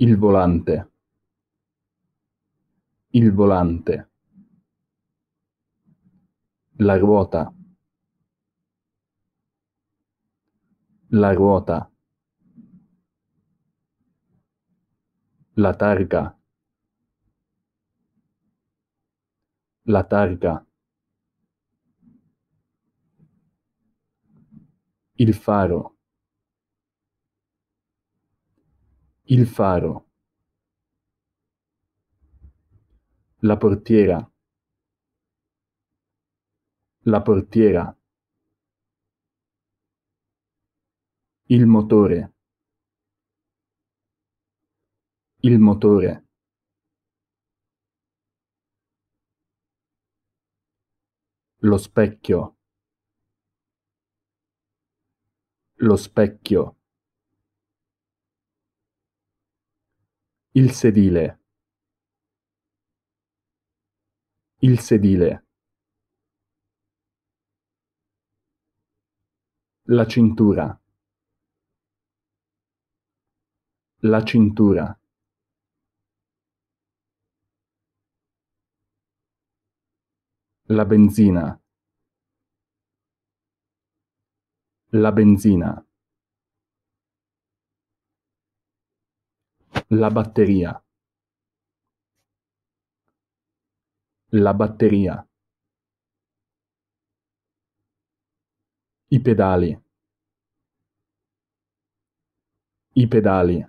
Il volante il volante, la ruota, la ruota, la targa, la targa, il faro. Il faro. La portiera. La portiera. Il motore. Il motore. Lo specchio. Lo specchio. Il sedile. Il sedile. La cintura. La cintura. La benzina. La benzina. La batteria. La batteria. I pedali. I pedali.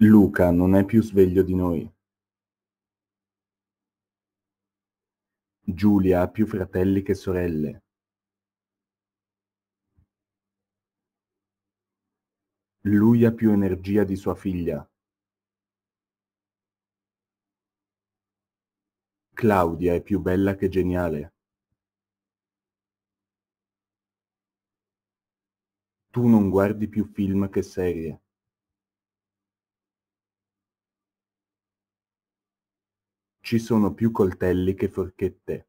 Luca non è più sveglio di noi. Giulia ha più fratelli che sorelle. Lui ha più energia di sua figlia. Claudia è più bella che geniale. Tu non guardi più film che serie. Ci sono più coltelli che forchette.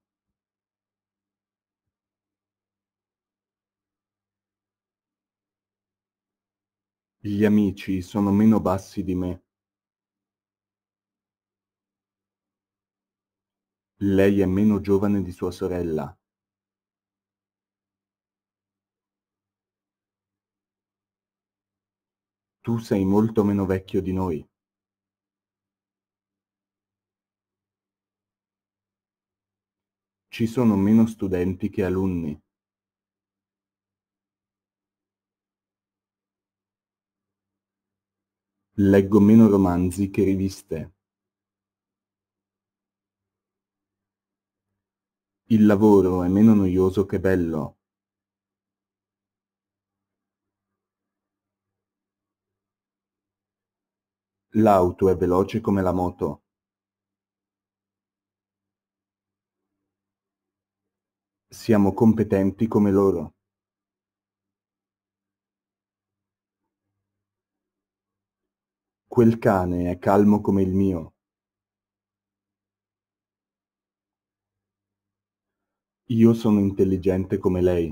Gli amici sono meno bassi di me. Lei è meno giovane di sua sorella. Tu sei molto meno vecchio di noi. Ci sono meno studenti che alunni. Leggo meno romanzi che riviste. Il lavoro è meno noioso che bello. L'auto è veloce come la moto. Siamo competenti come loro. Quel cane è calmo come il mio. Io sono intelligente come lei.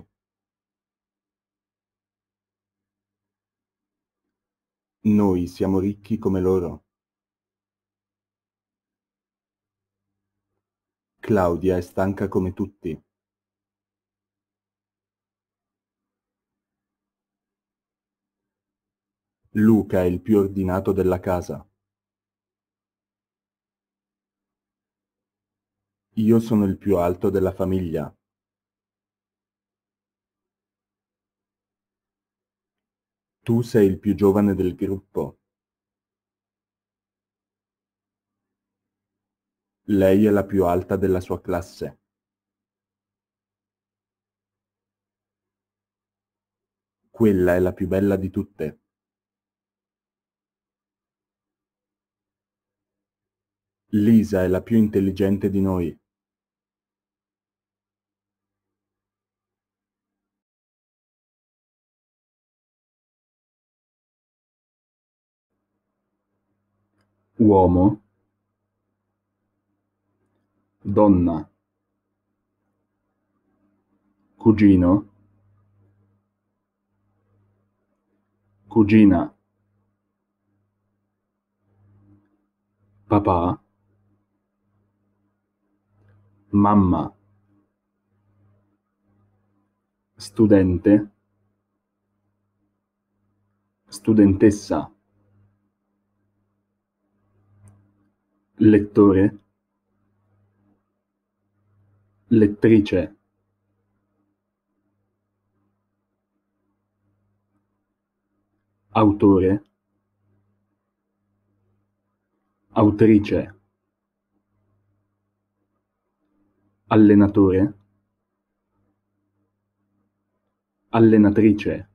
Noi siamo ricchi come loro. Claudia è stanca come tutti. Luca è il più ordinato della casa. Io sono il più alto della famiglia. Tu sei il più giovane del gruppo. Lei è la più alta della sua classe. Quella è la più bella di tutte. Lisa è la più intelligente di noi. Uomo. Donna. Cugino. Cugina. Papà mamma, studente, studentessa, lettore, lettrice. Autore, autrice. allenatore allenatrice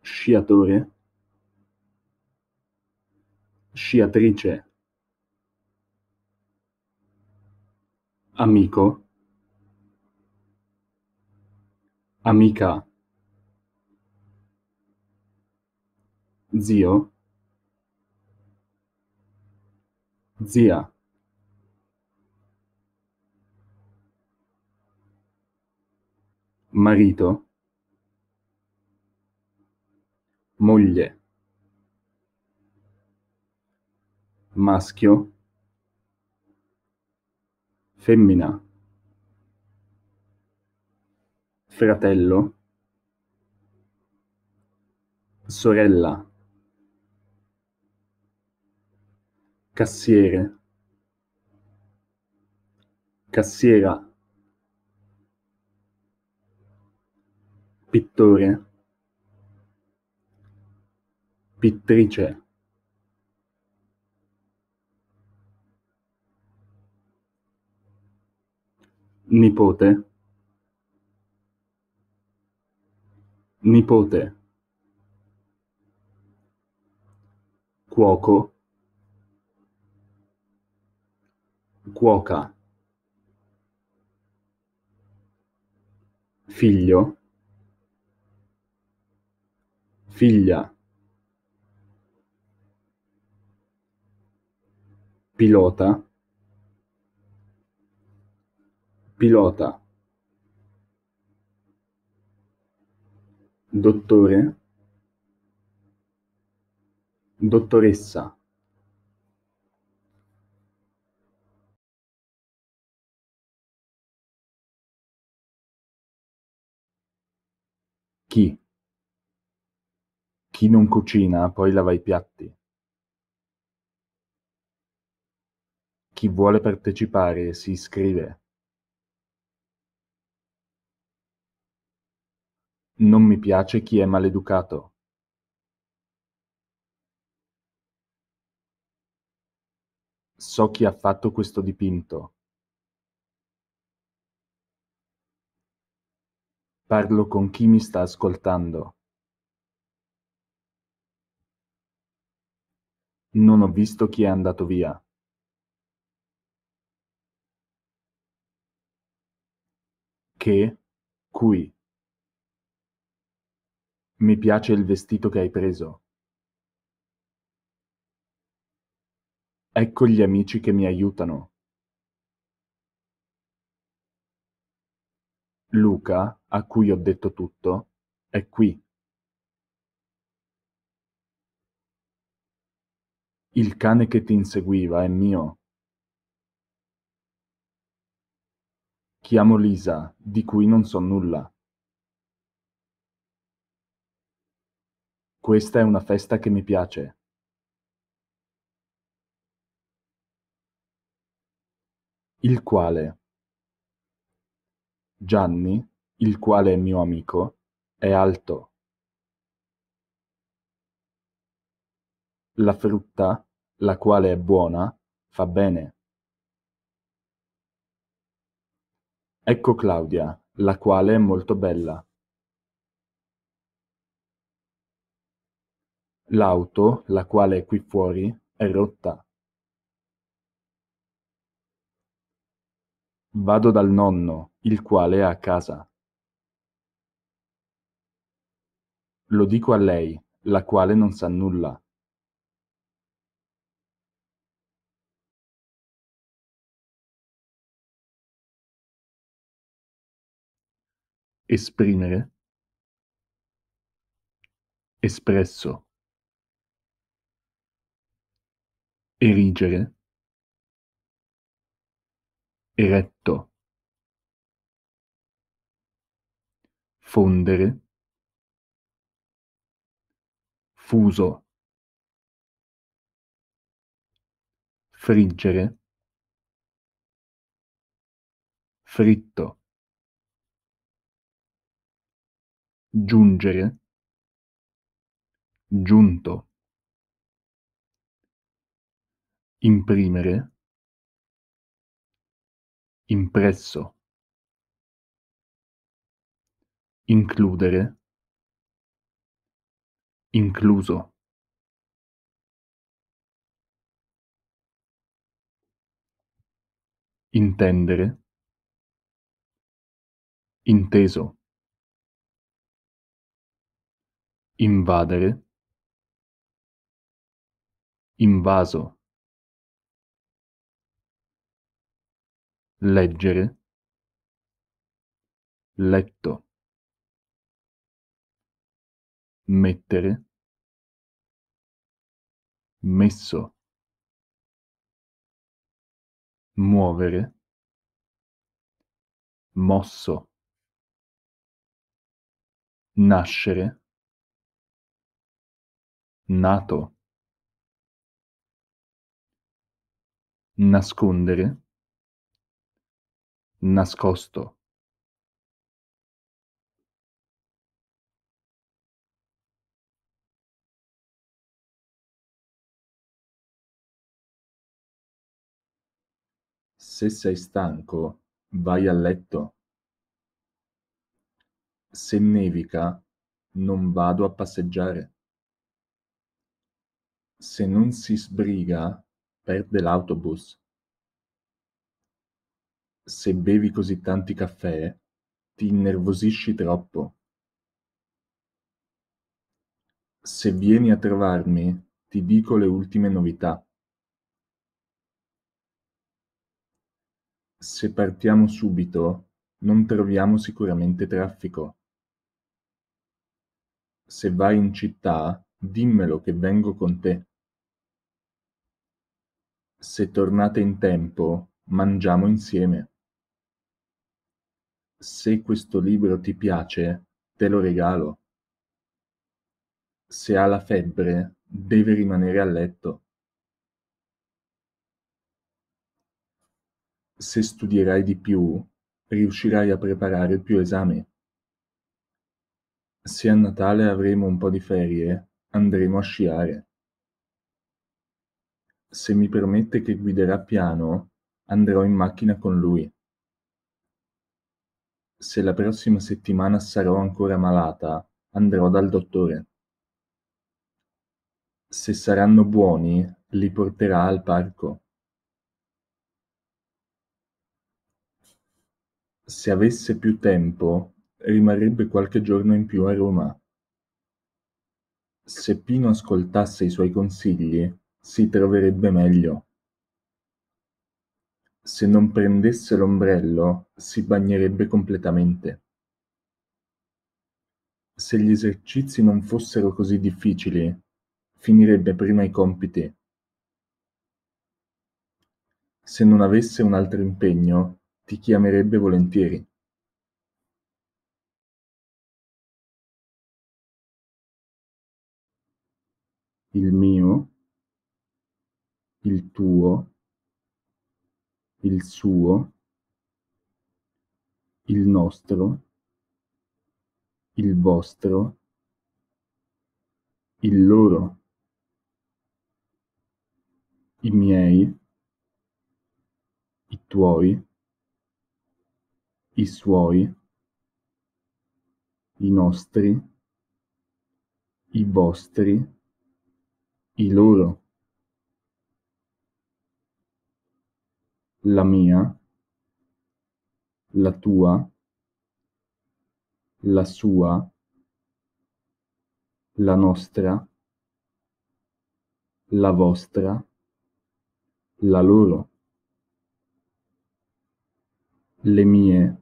sciatore sciatrice amico amica zio zia marito moglie maschio femmina fratello sorella cassiere cassiera pittore pittrice nipote nipote cuoco cuoca figlio figlia pilota pilota dottore dottoressa Chi non cucina, poi lava i piatti. Chi vuole partecipare, si iscrive. Non mi piace chi è maleducato. So chi ha fatto questo dipinto. Parlo con chi mi sta ascoltando. Non ho visto chi è andato via. Che? Qui. Mi piace il vestito che hai preso. Ecco gli amici che mi aiutano. Luca, a cui ho detto tutto, è qui. Il cane che ti inseguiva è mio. Chiamo Lisa, di cui non so nulla. Questa è una festa che mi piace. Il quale Gianni, il quale è mio amico, è alto. La frutta la quale è buona, fa bene. Ecco Claudia, la quale è molto bella. L'auto, la quale è qui fuori, è rotta. Vado dal nonno, il quale è a casa. Lo dico a lei, la quale non sa nulla. esprimere, espresso, erigere, eretto, fondere, fuso, friggere, fritto. giungere giunto imprimere impresso includere incluso intendere inteso invadere invaso leggere letto mettere messo muovere mosso nascere nato nascondere nascosto Se sei stanco, vai a letto. Se nevica, non vado a passeggiare. Se non si sbriga, perde l'autobus. Se bevi così tanti caffè, ti innervosisci troppo. Se vieni a trovarmi, ti dico le ultime novità. Se partiamo subito, non troviamo sicuramente traffico. Se vai in città, dimmelo che vengo con te. Se tornate in tempo, mangiamo insieme. Se questo libro ti piace, te lo regalo. Se ha la febbre, deve rimanere a letto. Se studierai di più, riuscirai a preparare più esami. Se a Natale avremo un po' di ferie, andremo a sciare. Se mi permette che guiderà piano, andrò in macchina con lui. Se la prossima settimana sarò ancora malata, andrò dal dottore. Se saranno buoni, li porterà al parco. Se avesse più tempo, rimarrebbe qualche giorno in più a Roma. Se Pino ascoltasse i suoi consigli, si troverebbe meglio. Se non prendesse l'ombrello, si bagnerebbe completamente. Se gli esercizi non fossero così difficili, finirebbe prima i compiti. Se non avesse un altro impegno, ti chiamerebbe volentieri. Il mio il tuo, il suo, il nostro, il vostro, il loro, i miei, i tuoi, i suoi, i nostri, i vostri, i loro. la mia, la tua, la sua, la nostra, la vostra, la loro, le mie,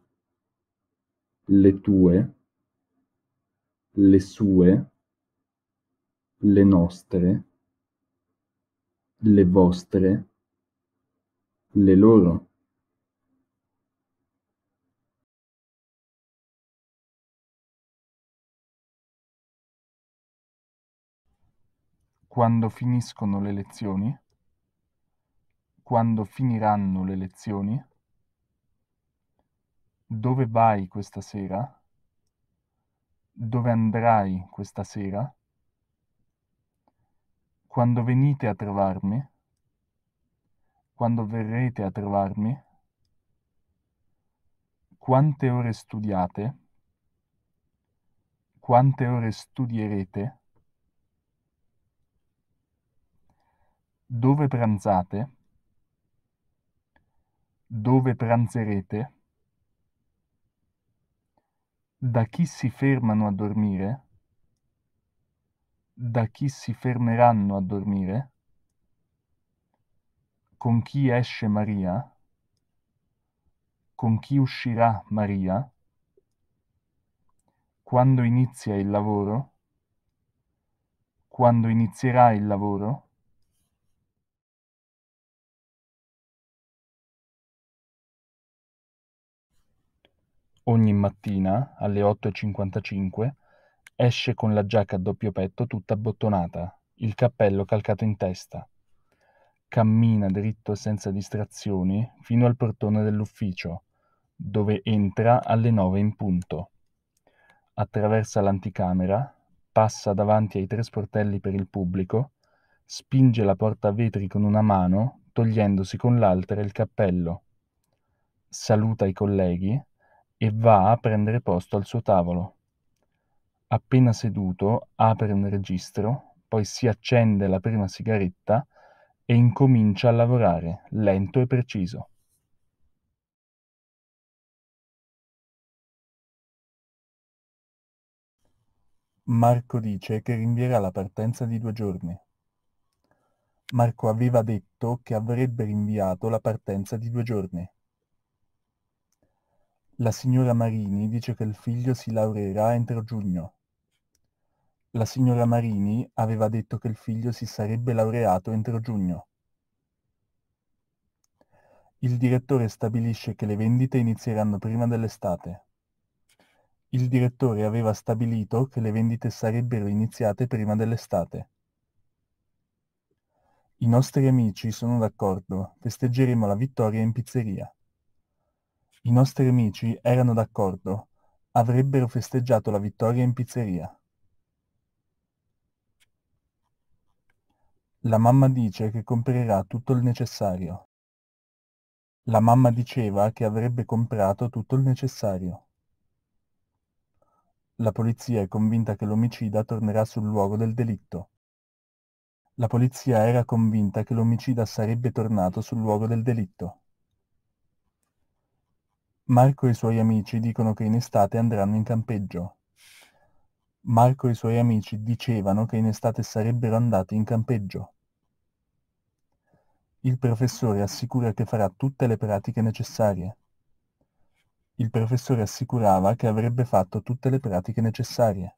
le tue, le sue, le nostre, le vostre, le loro Quando finiscono le lezioni? Quando finiranno le lezioni? Dove vai questa sera? Dove andrai questa sera? Quando venite a trovarmi? quando verrete a trovarmi? Quante ore studiate? Quante ore studierete? Dove pranzate? Dove pranzerete? Da chi si fermano a dormire? Da chi si fermeranno a dormire? Con chi esce Maria? Con chi uscirà Maria? Quando inizia il lavoro? Quando inizierà il lavoro? Ogni mattina, alle 8.55, esce con la giacca a doppio petto tutta abbottonata, il cappello calcato in testa. Cammina dritto senza distrazioni fino al portone dell'ufficio, dove entra alle nove in punto. Attraversa l'anticamera, passa davanti ai tre sportelli per il pubblico, spinge la porta a vetri con una mano, togliendosi con l'altra il cappello. Saluta i colleghi e va a prendere posto al suo tavolo. Appena seduto, apre un registro, poi si accende la prima sigaretta e incomincia a lavorare, lento e preciso. Marco dice che rinvierà la partenza di due giorni. Marco aveva detto che avrebbe rinviato la partenza di due giorni. La signora Marini dice che il figlio si laureerà entro giugno. La signora Marini aveva detto che il figlio si sarebbe laureato entro giugno. Il direttore stabilisce che le vendite inizieranno prima dell'estate. Il direttore aveva stabilito che le vendite sarebbero iniziate prima dell'estate. I nostri amici sono d'accordo, festeggeremo la vittoria in pizzeria. I nostri amici erano d'accordo, avrebbero festeggiato la vittoria in pizzeria. La mamma dice che comprerà tutto il necessario. La mamma diceva che avrebbe comprato tutto il necessario. La polizia è convinta che l'omicida tornerà sul luogo del delitto. La polizia era convinta che l'omicida sarebbe tornato sul luogo del delitto. Marco e i suoi amici dicono che in estate andranno in campeggio. Marco e i suoi amici dicevano che in estate sarebbero andati in campeggio. Il professore assicura che farà tutte le pratiche necessarie. Il professore assicurava che avrebbe fatto tutte le pratiche necessarie.